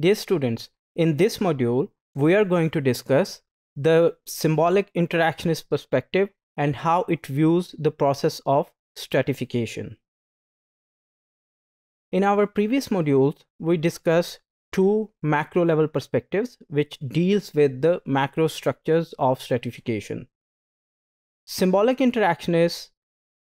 Dear students, in this module, we are going to discuss the symbolic interactionist perspective and how it views the process of stratification. In our previous modules, we discussed two macro level perspectives which deals with the macro structures of stratification. Symbolic interactionists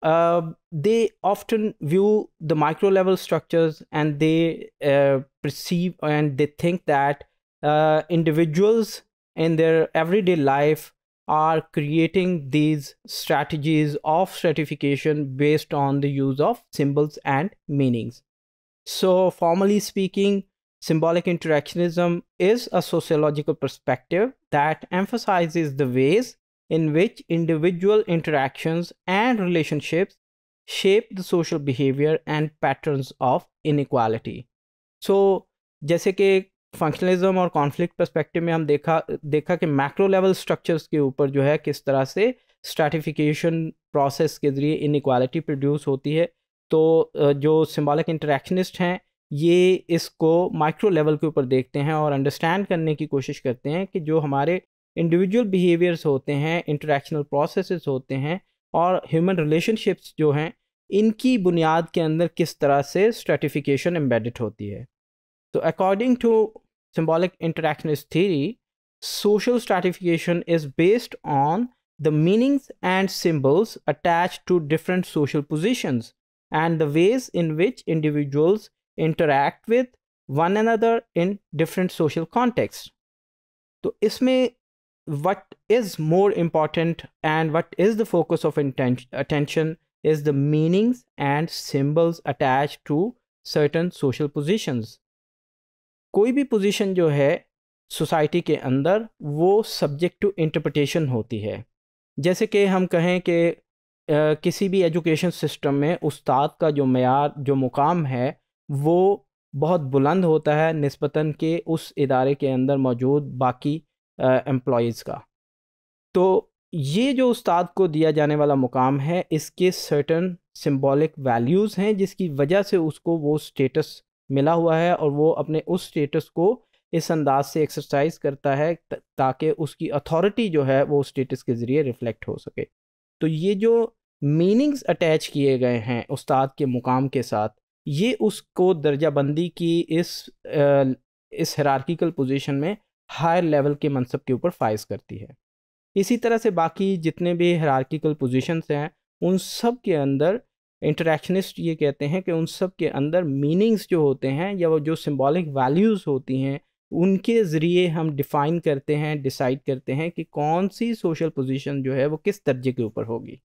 uh, they often view the micro level structures and they uh, perceive and they think that uh, individuals in their everyday life are creating these strategies of stratification based on the use of symbols and meanings. So, formally speaking, symbolic interactionism is a sociological perspective that emphasizes the ways in which individual interactions and relationships shape the social behavior and patterns of inequality. So, जैसे कि functionalism और conflict perspective में हम देखा देखा कि macro level structures के ऊपर जो है किस तरह से स्ट्रैटिफिकेशन प्रोसेस के ज़रिए इनक्वालिटी प्रोड्यूस होती है तो जो सिम्बॉलिक इंटरेक्शनिस्ट हैं ये इसको माइक्रो लेवल के ऊपर देखते हैं और अंडरस्टैंड करने की कोशिश करते हैं कि जो हमारे इंडिविजुअल बिहेवियर्स होते हैं इंटरेक्शनल प्रोसेस होते हैं और ह्यूमन रिलेशनशिप्स जो हैं इनकी बुनियाद के अंदर किस तरह से स्ट्रेटिफिकेशन एम्बेडेड होती है तो according to symbolic interactionist theory social stratification is based on the meanings and symbols attach to different social position and the ways in which individuals interact with one other in different social contexts तो इसमें what is more important and what is the focus of inten- attention is the meanings and symbols attached to certain social positions कोई भी position जो है society के अंदर वो subject to interpretation होती है जैसे कि हम कहें कि किसी भी एजुकेशन सिस्टम में उस्ताद का जो मैार जो मुकाम है वो बहुत बुलंद होता है नस्बता के उस इदारे के अंदर मौजूद बाकी एम्प्लॉयज़ का तो ये जो उस्ताद को दिया जाने वाला मुकाम है इसके सर्टन सिंबॉलिक वैल्यूज़ हैं जिसकी वजह से उसको वो स्टेटस मिला हुआ है और वो अपने उस स्टेटस को इस अंदाज से एक्सरसाइज करता है ताकि उसकी अथॉरिटी जो है वो स्टेटस के ज़रिए रिफ्लेक्ट हो सके तो ये जो मीनिंग्स अटैच किए गए हैं उस्ताद के मुकाम के साथ ये उसको दर्जाबंदी की इस इस हरारकिकल पोजीशन में हायर लेवल के मनसब के ऊपर फाइज करती है इसी तरह से बाकी जितने भी हरारकिकल पोजिशंस हैं उन सब के अंदर इंटरेक्शनिस्ट ये कहते हैं कि उन सब के अंदर मीनिंग्स जो होते हैं या वो जो सिम्बॉलिक वैल्यूज़ होती हैं उनके ज़रिए हम डिफ़ाइन करते हैं डिसाइड करते हैं कि कौन सी सोशल पोजीशन जो है वो किस दर्जे के ऊपर होगी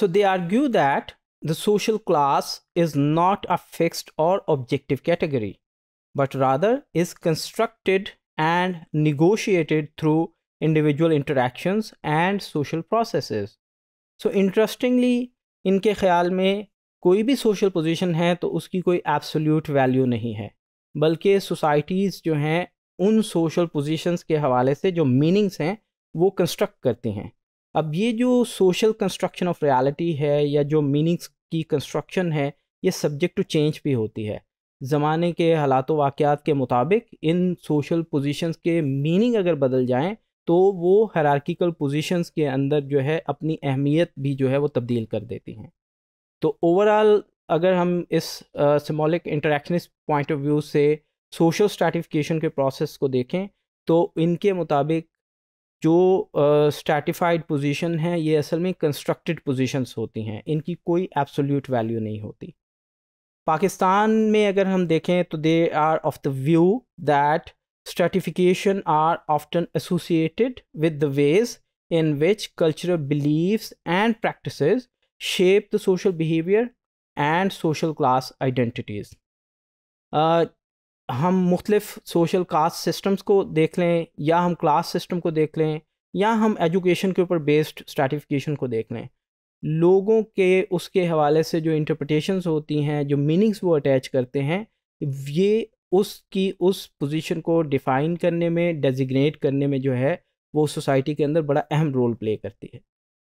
so they argue that the social class is not a fixed और objective category but rather is constructed and negotiated through individual interactions and social processes. So interestingly, इनके ख्याल में कोई भी सोशल पोजीशन है तो उसकी कोई एब्सोल्यूट वैल्यू नहीं है बल्कि सोसाइटीज़ जो हैं उन सोशल पोजीशंस के हवाले से जो मीनिंग्स हैं वो कंस्ट्रक्ट करती हैं अब ये जो सोशल कंस्ट्रक्शन ऑफ रियलिटी है या जो मीनिंग्स की कंस्ट्रक्शन है ये सब्जेक्ट टू चेंज भी होती है ज़माने के हालात वाक़ात के मुताबिक इन सोशल पोजीशंस के मीनिंग अगर बदल जाएं तो वो हरारकिकल पोजीशंस के अंदर जो है अपनी अहमियत भी जो है वो तब्दील कर देती हैं तो ओवरऑल अगर हम इस symbolic interactionist point of view से सोशल स्ट्रेटिफिकेशन के प्रोसेस को देखें तो इनके मुताबिक जो स्टैटिफाइड पोजीशन हैं ये असल में कंस्ट्रक्टेड पोजीशंस होती हैं इनकी कोई एब्सोल्यूट वैल्यू नहीं होती पाकिस्तान में अगर हम देखें तो they are of the view that stratification are often associated with the ways in which cultural beliefs and practice shape the social behaviour and social class identities हम मुख्तलिफ सोशल कास्ट सिस्टम्स को देख लें या हम क्लास सिस्टम को देख लें या हम एजुकेशन के ऊपर बेस्ड स्ट्रेटिफिकेशन को देख लें लोगों के उसके हवाले से जो इंटरप्रटेशंस होती हैं जो मीनिंग्स वो अटैच करते हैं ये उसकी उस पोजीशन को डिफ़ाइन करने में डेजिग्नेट करने में जो है वो सोसाइटी के अंदर बड़ा अहम रोल प्ले करती है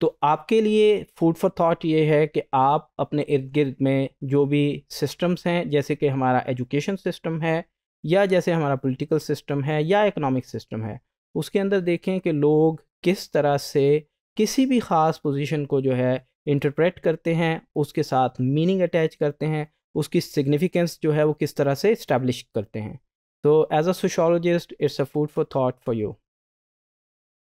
तो आपके लिए फूड फॉर थॉट ये है कि आप अपने इर्द गिर्द में जो भी सिस्टम्स हैं जैसे कि हमारा एजुकेशन सिस्टम है या जैसे हमारा पॉलिटिकल सिस्टम है या इकोनॉमिक सिस्टम है उसके अंदर देखें कि लोग किस तरह से किसी भी ख़ास पोजीशन को जो है इंटरप्रेट करते हैं उसके साथ मीनिंग अटैच करते हैं उसकी सिग्निफिकेंस जो है वो किस तरह से इस्टेब्लिश करते हैं तो as a sociologist it's a food for thought for you